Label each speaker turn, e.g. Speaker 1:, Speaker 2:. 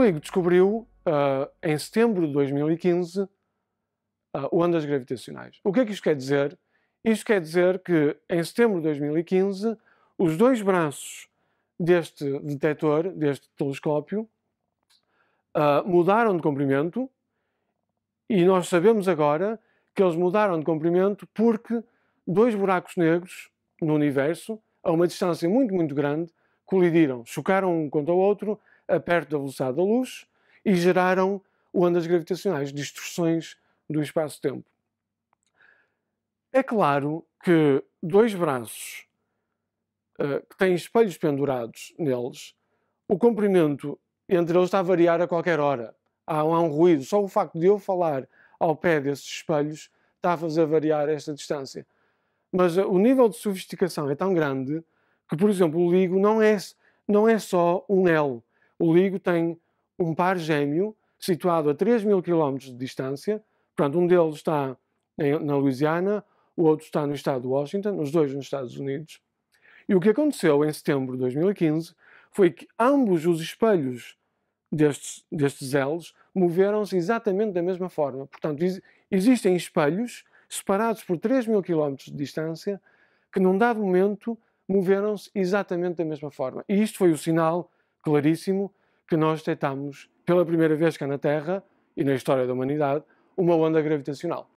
Speaker 1: Turing descobriu, uh, em setembro de 2015, uh, ah, ondas gravitacionais. O que é que isto quer dizer? Isto quer dizer que, em setembro de 2015, os dois braços deste detector, deste telescópio, uh, mudaram de comprimento e nós sabemos agora que eles mudaram de comprimento porque dois buracos negros no universo, a uma distância muito, muito grande, colidiram, chocaram um contra o outro perto da velocidade da luz e geraram ondas gravitacionais, distorções do espaço-tempo. É claro que dois braços uh, que têm espelhos pendurados neles, o comprimento entre eles está a variar a qualquer hora. Há, há um ruído. Só o facto de eu falar ao pé desses espelhos está a fazer variar esta distância. Mas uh, o nível de sofisticação é tão grande que, por exemplo, o LIGO não é, não é só um L. O LIGO tem um par gêmeo situado a 3 mil quilómetros de distância. Portanto, um deles está na Louisiana, o outro está no estado de Washington, os dois nos Estados Unidos. E o que aconteceu em setembro de 2015 foi que ambos os espelhos destes, destes L's moveram-se exatamente da mesma forma. Portanto, existem espelhos separados por 3 mil quilómetros de distância que, num dado momento, moveram-se exatamente da mesma forma. E isto foi o sinal claríssimo que nós detectamos pela primeira vez cá na Terra e na história da humanidade uma onda gravitacional.